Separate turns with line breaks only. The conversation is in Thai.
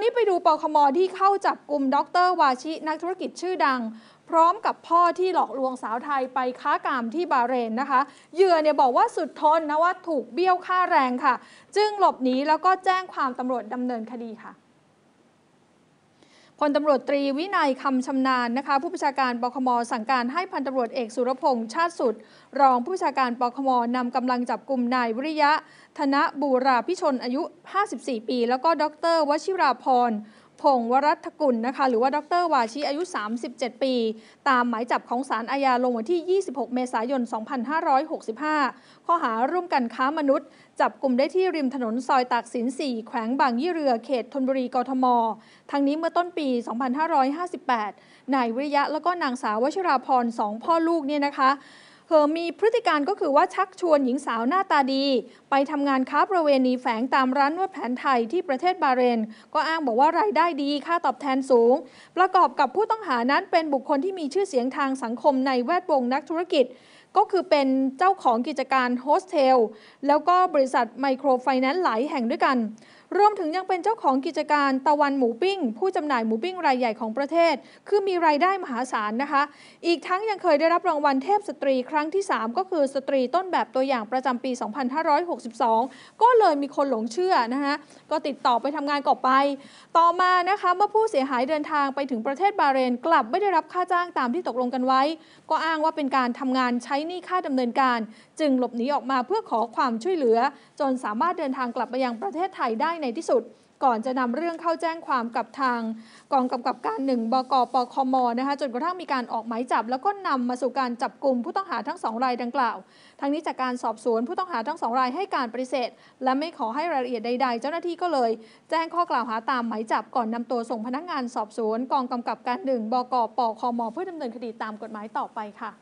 นนี้ไปดูปคมที่เข้าจับกลุ่มดรวาชินักธุรกิจชื่อดัง พร้อมกับพ่อที่หลอกลวงสาวไทยไปค้ากามที่บาเรนนะคะเหยื่อเนี่ยบอกว่าสุดทนนะว่าถูกเบี้ยวค่าแรงค่ะ จึงหลบหนีแล้วก็แจ้งความตำรวจดำเนินคดีค่ะพลตำรวจตรีวินัยคำชำนาญนะคะผู้ประชาการปคมสั่งการให้พันตำรวจเอกสุรพงษ์ชาติสุด รองผู้ประชาการปคมนำกำลังจับกลุ่มนายวิริยะ ธนบูราพิชนอายุ 54 ปี แล้วก็ดรวชิราพรพงวรัตกุลนะคะหรือว่าดรวาชิอายุ 37 ปี ตามหมายจับของศาลอาญาลงวันที่ 26 เมษายน 2565 ข้อหากันค้ามนุษย์จับกลุ่มได้ที่ริมถนนซอยตากสิน4แขวงบางยี่เรือเขตธนบุรีกรทม ทั้งนี้เมื่อต้นปี 2558 นายวิริยะแล้วก็นางสาววชิราพร สองพ่อลูกเนี่ยนะคะเธอมีพฤติการก็คือว่าชักชวนหญิงสาวหน้าตาดี ไปทำงานค้าประเวณีแฝงตามร้านนวดแผนไทยที่ประเทศบาเรน ก็อ้างบอกว่ารายได้ดีค่าตอบแทนสูง ประกอบกับผู้ต้องหานั้นเป็นบุคคลที่มีชื่อเสียงทางสังคมในแวดวงนักธุรกิจก็คือเป็นเจ้าของกิจการโฮสเทลแล้วก็บริษัทไมโครไฟแนนซ์หลายแห่งด้วยกันรวมถึงยังเป็นเจ้าของกิจการตะวันหมูปิ้งผู้จำหน่ายหมูปิ้งรายใหญ่ของประเทศ คือมีรายได้มหาศาลนะคะ อีกทั้งยังเคยได้รับรางวัลเทพสตรี ครั้งที่ 3 ก็คือสตรีต้นแบบตัวอย่างประจำปี 2562 ก็เลยมีคนหลงเชื่อนะคะก็ติดต่อไปทำงานก่อไป ต่อมานะคะเมื่อผู้เสียหายเดินทางไปถึงประเทศบาเรนกลับไม่ได้รับค่าจ้างตามที่ตกลงกันไว้ ก็อ้างว่าเป็นการทำงานใช้หนี้ค่าดำเนินการ จึงหลบหนีออกมาเพื่อขอความช่วยเหลือ จนสามารถเดินทางกลับไปยังประเทศไทยได้ในที่สุดก่อนจะนำเรื่องเข้าแจ้งความกับทาง กองกำกับการหนึ่งบกปคมนะคะจนกระทั่งมีการออกหมายจับแล้วก็นำมาสู่การจับกลุ่มผู้ต้องหาทั้งสองรายดังกล่าวทั้งนี้จากการสอบสวนผู้ต้องหาทั้งสองรายให้การปฏิเสธ และไม่ขอให้รายละเอียดใดๆ เจ้าหน้าที่ก็เลย แจ้งข้อกล่าวหาตามหมายจับก่อนนำตัวส่งพนักงานสอบสวนกองกำกับการหนึ่งบกปคมเพื่อดำเนินคดีตามกฎหมายต่อไปค่ะ